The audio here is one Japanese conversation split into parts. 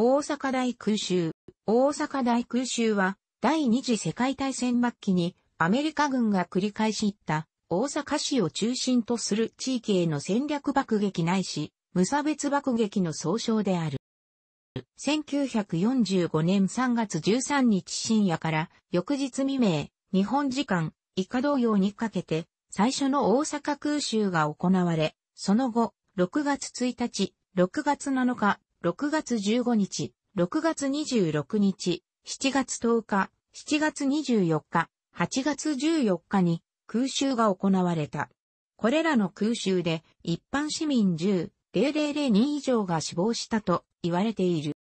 大阪大空襲。大阪大空襲は、第二次世界大戦末期に、アメリカ軍が繰り返し行った、大阪市を中心とする地域への戦略爆撃ないし、無差別爆撃の総称である。1945年3月13日深夜から、翌日未明、日本時間、以下同様にかけて、最初の大阪空襲が行われ、その後、6月1日、6月7日、6月15日、6月26日、7月10日、7月24日、8月14日に空襲が行われた。これらの空襲で一般市民10、0 0 0人以上が死亡したと言われている。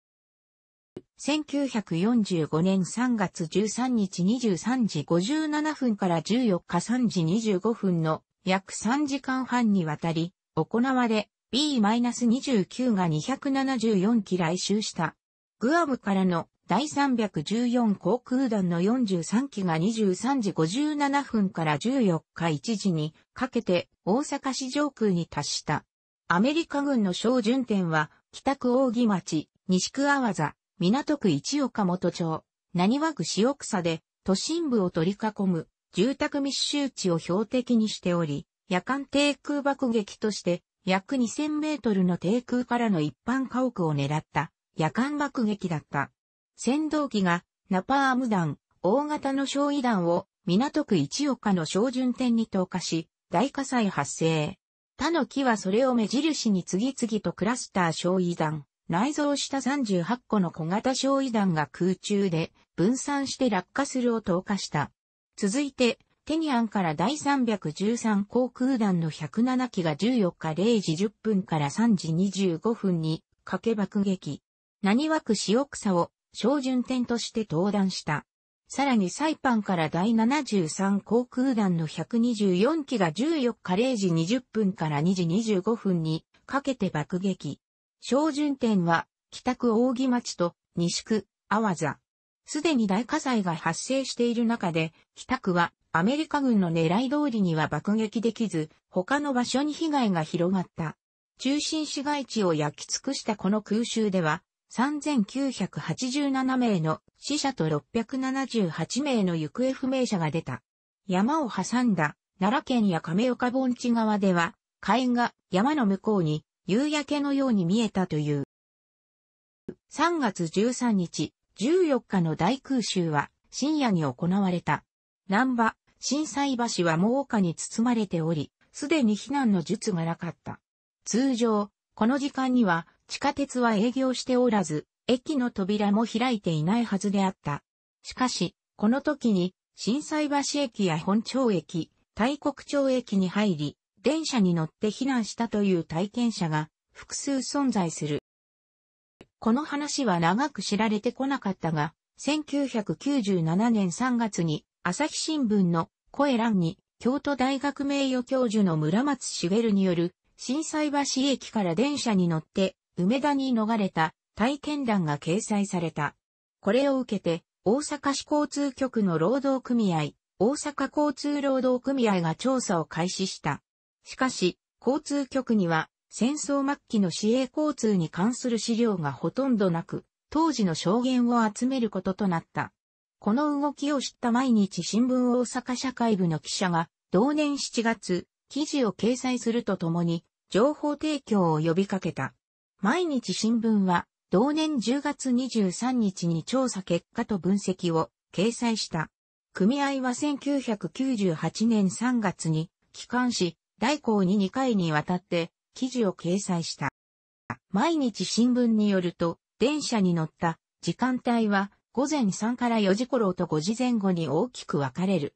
1945年3月13日23時57分から14日3時25分の約3時間半にわたり行われ、B-29 が274機来襲した。グアムからの第314航空団の43機が23時57分から14日1時にかけて大阪市上空に達した。アメリカ軍の小巡点は北区大木町、西区阿波座、港区一岡本町、何和区塩草で都心部を取り囲む住宅密集地を標的にしており、夜間低空爆撃として約2000メートルの低空からの一般家屋を狙った夜間爆撃だった。戦闘機がナパーム弾、大型の焼夷弾を港区一岡の小順店に投下し、大火災発生。他の機はそれを目印に次々とクラスター焼夷弾、内蔵した38個の小型焼夷弾が空中で分散して落下するを投下した。続いて、テニアンから第313航空団の107機が14日0時10分から3時25分にかけ爆撃。何枠塩草を小順点として登壇した。さらにサイパンから第73航空団の124機が14日0時20分から2時25分にかけて爆撃。小順点は北区扇町と西区阿波座。すでに大火災が発生している中で、北区はアメリカ軍の狙い通りには爆撃できず、他の場所に被害が広がった。中心市街地を焼き尽くしたこの空襲では、3987名の死者と678名の行方不明者が出た。山を挟んだ奈良県や亀岡盆地側では、火炎が山の向こうに夕焼けのように見えたという。3月13日、14日の大空襲は深夜に行われた。南波、震災橋は猛火に包まれており、すでに避難の術がなかった。通常、この時間には地下鉄は営業しておらず、駅の扉も開いていないはずであった。しかし、この時に、震災橋駅や本町駅、大国町駅に入り、電車に乗って避難したという体験者が複数存在する。この話は長く知られてこなかったが、1997年3月に朝日新聞の声欄に、京都大学名誉教授の村松茂による、震災橋駅から電車に乗って、梅田に逃れた体験談が掲載された。これを受けて、大阪市交通局の労働組合、大阪交通労働組合が調査を開始した。しかし、交通局には、戦争末期の市営交通に関する資料がほとんどなく、当時の証言を集めることとなった。この動きを知った毎日新聞大阪社会部の記者が、同年7月、記事を掲載するとともに、情報提供を呼びかけた。毎日新聞は、同年10月23日に調査結果と分析を掲載した。組合は1998年3月に、機関紙、大行に2回にわたって記事を掲載した。毎日新聞によると、電車に乗った時間帯は午前3から4時頃と5時前後に大きく分かれる。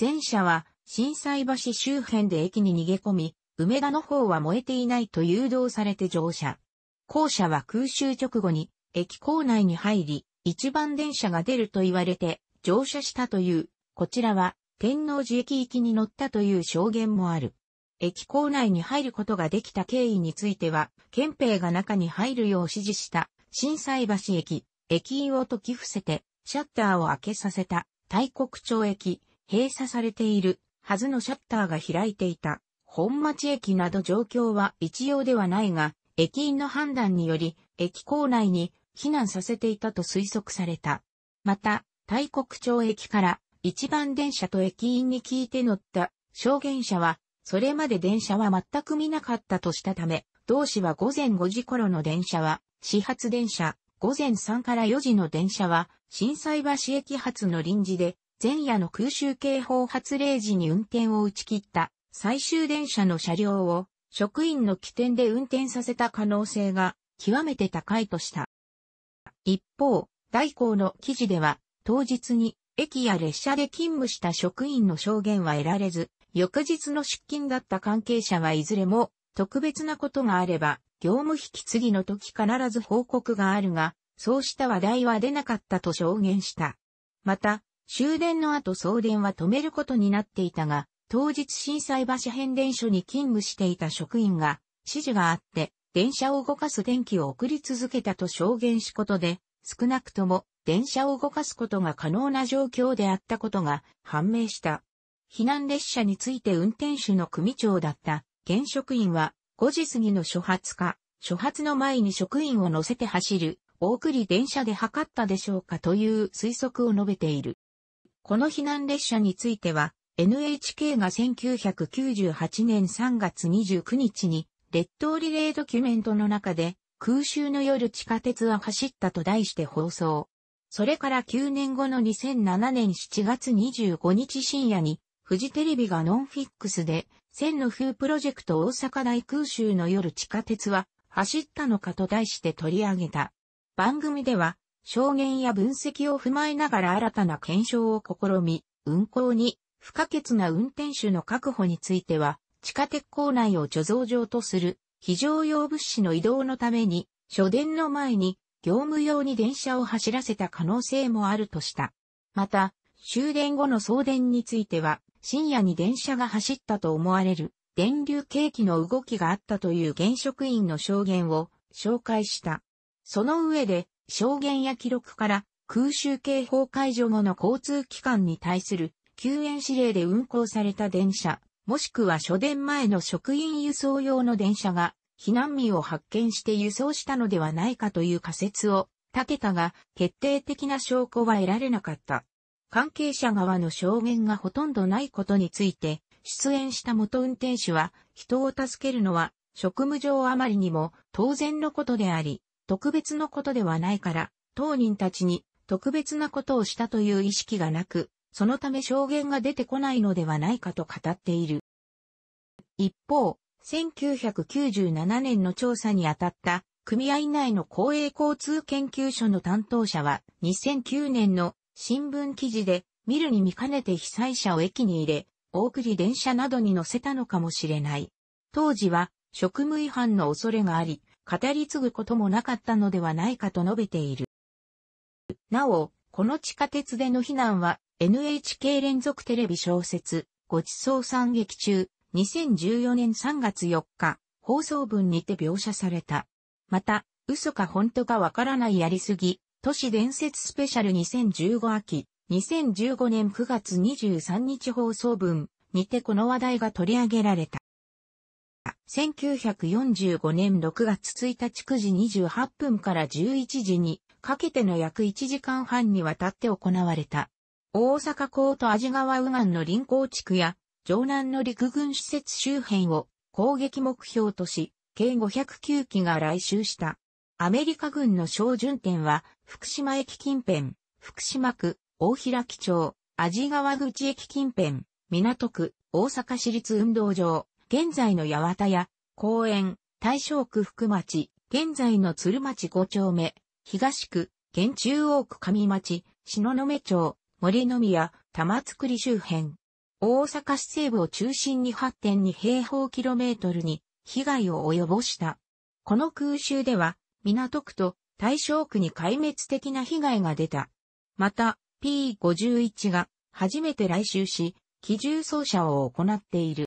前者は、震災橋周辺で駅に逃げ込み、梅田の方は燃えていないと誘導されて乗車。後者は空襲直後に、駅構内に入り、一番電車が出ると言われて、乗車したという、こちらは、天王寺駅行きに乗ったという証言もある。駅構内に入ることができた経緯については、憲兵が中に入るよう指示した、震災橋駅、駅員を解き伏せて、シャッターを開けさせた、大国町駅、閉鎖されている、はずのシャッターが開いていた、本町駅など状況は一様ではないが、駅員の判断により、駅構内に避難させていたと推測された。また、大国町駅から一番電車と駅員に聞いて乗った証言者は、それまで電車は全く見なかったとしたため、同市は午前5時頃の電車は、始発電車、午前3から4時の電車は、震災橋駅発の臨時で、前夜の空襲警報発令時に運転を打ち切った最終電車の車両を職員の起点で運転させた可能性が極めて高いとした。一方、大行の記事では当日に駅や列車で勤務した職員の証言は得られず、翌日の出勤だった関係者はいずれも特別なことがあれば業務引き継ぎの時必ず報告があるが、そうした話題は出なかったと証言した。また、終電の後送電は止めることになっていたが、当日震災橋変電所に勤務していた職員が、指示があって、電車を動かす電気を送り続けたと証言しことで、少なくとも電車を動かすことが可能な状況であったことが判明した。避難列車について運転手の組長だった現職員は5時過ぎの初発か、初発の前に職員を乗せて走る、大栗電車で測ったでしょうかという推測を述べている。この避難列車については、NHK が1998年3月29日に、列島リレードキュメントの中で、空襲の夜地下鉄は走ったと題して放送。それから9年後の2007年7月25日深夜に、フジテレビがノンフィックスで、千の風プロジェクト大阪大空襲の夜地下鉄は走ったのかと題して取り上げた。番組では証言や分析を踏まえながら新たな検証を試み、運行に不可欠な運転手の確保については地下鉄構内を貯蔵場とする非常用物資の移動のために書電の前に業務用に電車を走らせた可能性もあるとした。また、終電後の送電については、深夜に電車が走ったと思われる電流計器の動きがあったという現職員の証言を紹介した。その上で、証言や記録から空襲警報解除後の交通機関に対する救援指令で運行された電車、もしくは初電前の職員輸送用の電車が避難民を発見して輸送したのではないかという仮説を立てたが、決定的な証拠は得られなかった。関係者側の証言がほとんどないことについて、出演した元運転手は、人を助けるのは、職務上あまりにも当然のことであり、特別のことではないから、当人たちに特別なことをしたという意識がなく、そのため証言が出てこないのではないかと語っている。一方、1997年の調査にあたった組合内の公営交通研究所の担当者は2009年の新聞記事で、見るに見かねて被災者を駅に入れ、大送り電車などに乗せたのかもしれない。当時は、職務違反の恐れがあり、語り継ぐこともなかったのではないかと述べている。なお、この地下鉄での避難は NHK 連続テレビ小説ごちそうさん劇中2014年3月4日放送分にて描写された。また、嘘か本当かわからないやりすぎ、都市伝説スペシャル2015秋、2015年9月23日放送分にてこの話題が取り上げられた。1945年6月1日9時28分から11時にかけての約1時間半にわたって行われた。大阪港と味川右岸の臨港地区や城南の陸軍施設周辺を攻撃目標とし、計509機が来襲した。アメリカ軍の小巡点は、福島駅近辺、福島区、大平木町、味川口駅近辺、港区、大阪市立運動場、現在の八幡屋、公園、大正区福町、現在の鶴町5丁目、東区、現中央区上町、篠目町、森の宮、玉造周辺。大阪市西部を中心に8.2平方キロメートルに被害を及ぼした。この空襲では港区と大正区に壊滅的な被害が出た。また、P51 が初めて来襲し、機銃奏車を行っている。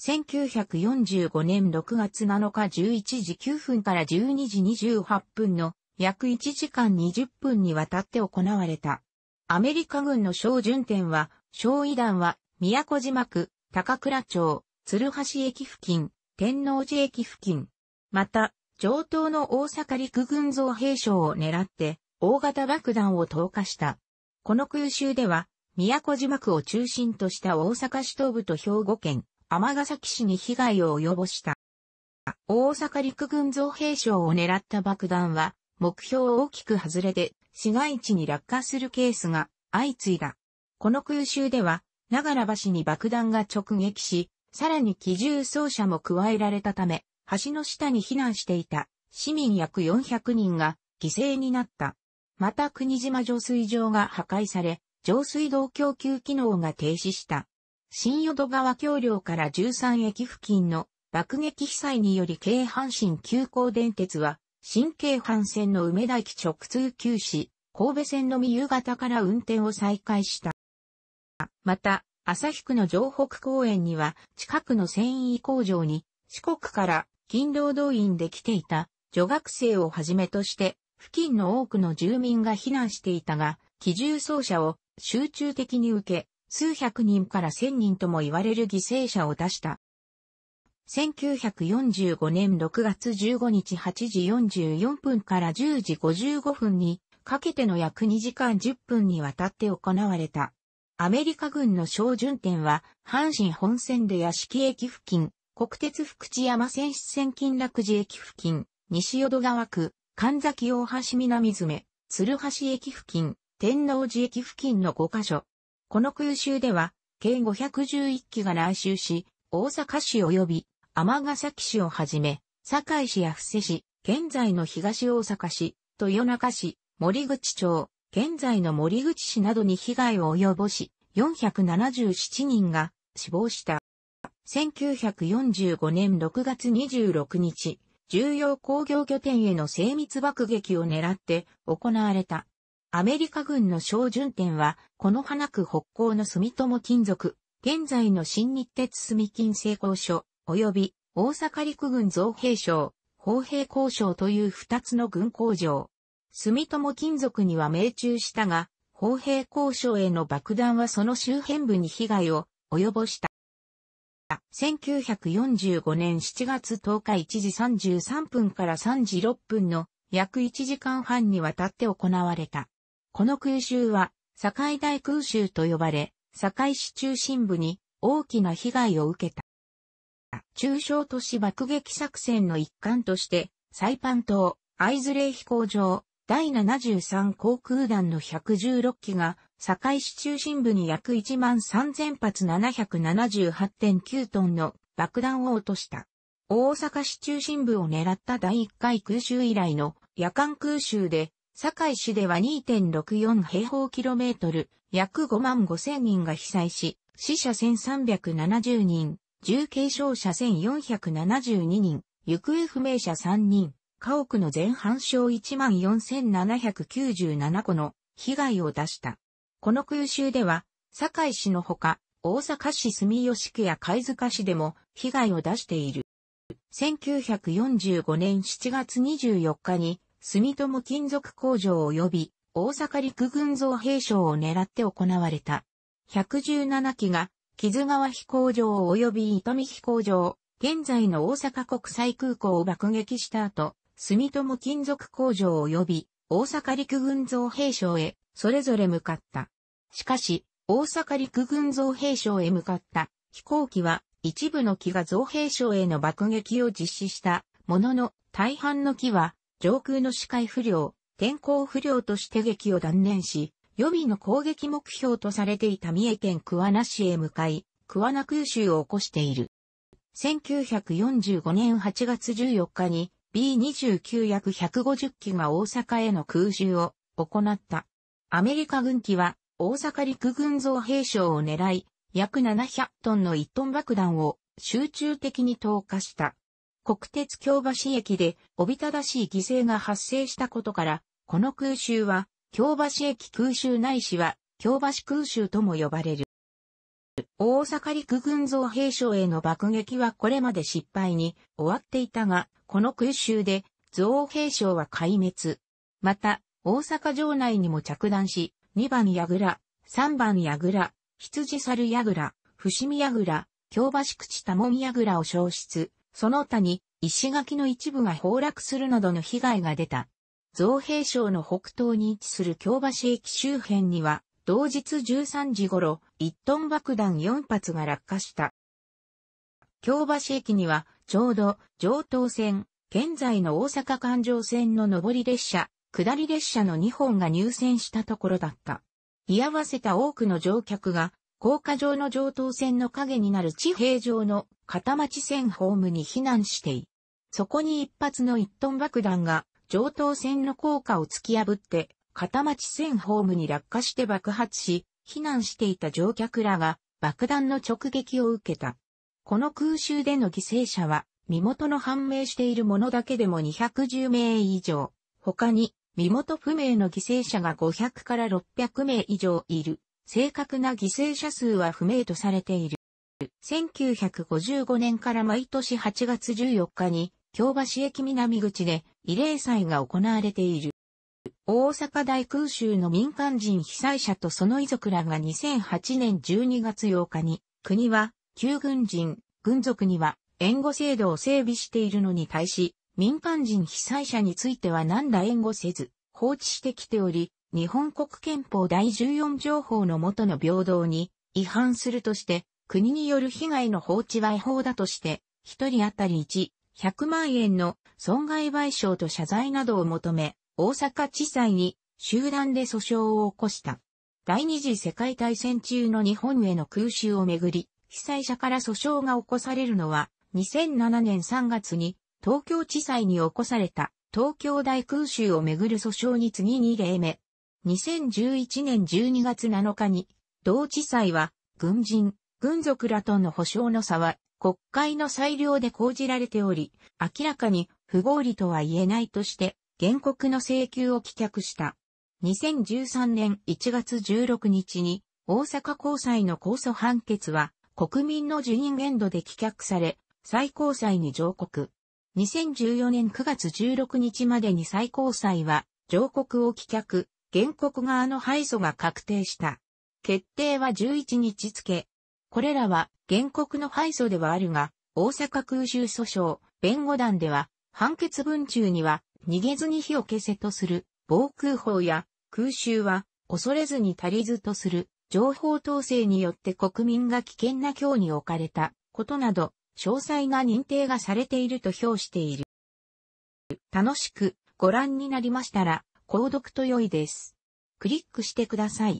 1945年6月7日11時9分から12時28分の約1時間20分にわたって行われた。アメリカ軍の小巡点は、小医団は、宮古島区、高倉町、鶴橋駅付近、天王寺駅付近。また、上等の大阪陸軍造兵廠を狙って、大型爆弾を投下した。この空襲では、宮古島区を中心とした大阪市東部と兵庫県、尼崎市に被害を及ぼした。大阪陸軍造兵廠を狙った爆弾は、目標を大きく外れて、市街地に落下するケースが相次いだ。この空襲では、長良橋に爆弾が直撃し、さらに機銃奏者も加えられたため、橋の下に避難していた市民約400人が犠牲になった。また国島浄水場が破壊され、上水道供給機能が停止した。新淀川橋梁から13駅付近の爆撃被災により京阪神急行電鉄は、新京阪線の梅田駅直通休止、神戸線のみ夕方から運転を再開した。また、旭区の城北公園には、近くの繊維工場に、四国から勤労動員で来ていた女学生をはじめとして、付近の多くの住民が避難していたが、機銃奏者を集中的に受け、数百人から千人とも言われる犠牲者を出した。1945年6月15日8時44分から10時55分にかけての約2時間10分にわたって行われた。アメリカ軍の小巡点は阪神本線で屋敷駅付近、国鉄福知山線出線金楽寺駅付近、西淀川区、神崎大橋南詰、鶴橋駅付近、天王寺駅付近の5カ所。この空襲では、計511機が来襲し、大阪市及び、尼崎市をはじめ、堺市や伏施市、現在の東大阪市、豊中市、森口町、現在の森口市などに被害を及ぼし、477人が死亡した。1945年6月26日、重要工業拠点への精密爆撃を狙って行われた。アメリカ軍の小巡点は、この花区北港の住友金属、現在の新日鉄住金製鋼所、及び大阪陸軍造兵省、砲兵工廠という二つの軍工場。住友金属には命中したが、砲兵工廠への爆弾はその周辺部に被害を及ぼした。1945年7月10日1時33分から3時6分の約1時間半にわたって行われた。この空襲は、堺大空襲と呼ばれ、堺市中心部に大きな被害を受けた。中小都市爆撃作戦の一環として、サイパン島、アイズレイ飛行場、第73航空団の116機が、堺市中心部に約1万3000発778.9トンの爆弾を落とした。大阪市中心部を狙った第1回空襲以来の夜間空襲で、堺市では2.64平方キロメートル、約5万5千人が被災し、死者1370人、重軽傷者1472人、行方不明者3人、家屋の全半焼14,797個の被害を出した。この空襲では、堺市のほか、大阪市住吉区や貝塚市でも被害を出している。1945年7月24日に、住友金属工場及び大阪陸軍造兵廠を狙って行われた。117機が、木津川飛行場及び伊丹飛行場、現在の大阪国際空港を爆撃した後、住友金属工場及び大阪陸軍造兵省へそれぞれ向かった。しかし、大阪陸軍造兵省へ向かった飛行機は一部の機が造兵省への爆撃を実施したものの大半の機は上空の視界不良、天候不良として撃を断念し、予備の攻撃目標とされていた三重県桑名市へ向かい、桑名空襲を起こしている。1945年8月14日に B29 約150機が大阪への空襲を行った。アメリカ軍機は大阪陸軍造兵廠を狙い、約700トンの1トン爆弾を集中的に投下した。国鉄京橋駅でおびただしい犠牲が発生したことから、この空襲は京橋駅空襲ないしは京橋空襲とも呼ばれる。大阪陸軍造兵廠への爆撃はこれまで失敗に終わっていたが、この空襲で造兵省は壊滅。また、大阪城内にも着弾し、2番矢倉、3番矢倉、羊猿矢倉、伏見矢倉、京橋口多門矢倉を消失、その他に石垣の一部が崩落するなどの被害が出た。造兵省の北東に位置する京橋駅周辺には、同日13時頃、1トン爆弾4発が落下した。京橋駅にはちょうど、上東線、現在の大阪環状線の上り列車、下り列車の2本が入線したところだった。居合わせた多くの乗客が、高架上の上等線の影になる地平上の片町線ホームに避難してい。そこに一発の一トン爆弾が上等線の高架を突き破って片町線ホームに落下して爆発し、避難していた乗客らが爆弾の直撃を受けた。この空襲での犠牲者は、身元の判明しているものだけでも210名以上、他に身元不明の犠牲者が500から600名以上いる。正確な犠牲者数は不明とされている。1955年から毎年8月14日に、京橋駅南口で慰霊祭が行われている。大阪大空襲の民間人被災者とその遺族らが2008年12月8日に、国は旧軍人、軍属には援護制度を整備しているのに対し、民間人被災者については何ら援護せず、放置してきており、日本国憲法第14条法のとの平等に違反するとして、国による被害の放置は違法だとして、一人当たり1、100万円の損害賠償と謝罪などを求め、大阪地裁に集団で訴訟を起こした。第二次世界大戦中の日本への空襲をめぐり、被災者から訴訟が起こされるのは、2007年3月に東京地裁に起こされた東京大空襲をめぐる訴訟に次2例目。2011年12月7日に、同地裁は、軍人、軍属らとの保障の差は、国会の裁量で講じられており、明らかに不合理とは言えないとして、原告の請求を棄却した。2013年1月16日に、大阪高裁の控訴判決は、国民の受任限度で棄却され、最高裁に上告。2014年9月16日までに最高裁は、上告を棄却、原告側の敗訴が確定した。決定は11日付。これらは原告の敗訴ではあるが、大阪空襲訴訟、弁護団では、判決文中には、逃げずに火を消せとする、防空法や、空襲は、恐れずに足りずとする、情報統制によって国民が危険な境に置かれたことなど、詳細な認定がされていると評している。楽しくご覧になりましたら、購読と良いです。クリックしてください。